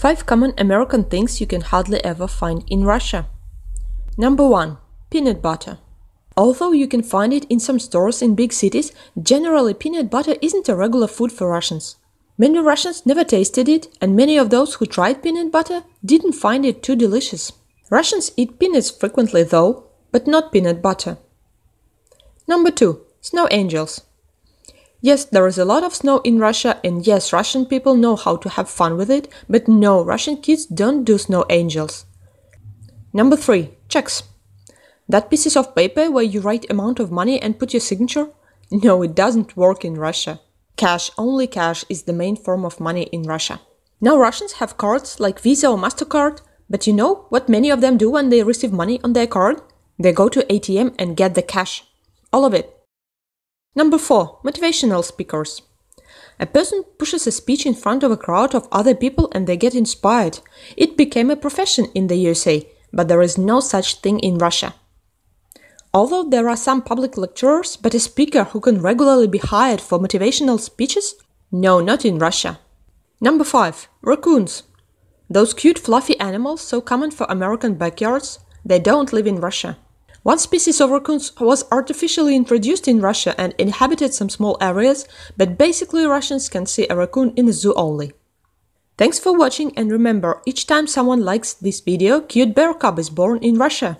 5 common American things you can hardly ever find in Russia. Number 1. Peanut butter. Although you can find it in some stores in big cities, generally peanut butter isn't a regular food for Russians. Many Russians never tasted it, and many of those who tried peanut butter didn't find it too delicious. Russians eat peanuts frequently though, but not peanut butter. Number 2. Snow angels. Yes, there is a lot of snow in Russia, and yes, Russian people know how to have fun with it, but no, Russian kids don't do snow angels. Number 3. Checks. That pieces of paper where you write amount of money and put your signature? No, it doesn't work in Russia. Cash, only cash, is the main form of money in Russia. Now Russians have cards like Visa or MasterCard, but you know what many of them do when they receive money on their card? They go to ATM and get the cash. All of it. Number four, motivational speakers. A person pushes a speech in front of a crowd of other people and they get inspired. It became a profession in the USA, but there is no such thing in Russia. Although there are some public lecturers, but a speaker who can regularly be hired for motivational speeches? No, not in Russia. Number 5. Raccoons. Those cute fluffy animals so common for American backyards, they don't live in Russia. One species of raccoons was artificially introduced in Russia and inhabited some small areas, but basically Russians can see a raccoon in a zoo only. Thanks for watching and remember, each time someone likes this video, cute bear cub is born in Russia.